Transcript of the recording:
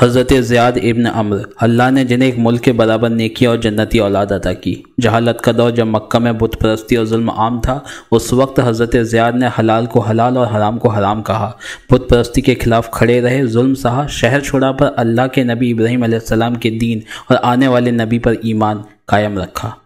हज़रत ज़्याद इब्न अम्र अल्लाह ने जिन्हें एक मुल्क के बराबर नेकी और जन्नती औलाद अदा की जहालत का दौर जब मक्का में बुत परस्ती और जुल्म आम था उस वक्त हज़रत ज़्याद ने हलाल को हलाल और हराम को हराम कहा बुत परस्ती के खिलाफ खड़े रहे जुल्म सहा शहर छोड़ा पर अल्लाह के नबी इब्राहिम के दीन और आने वाले नबी पर ईमान कायम रखा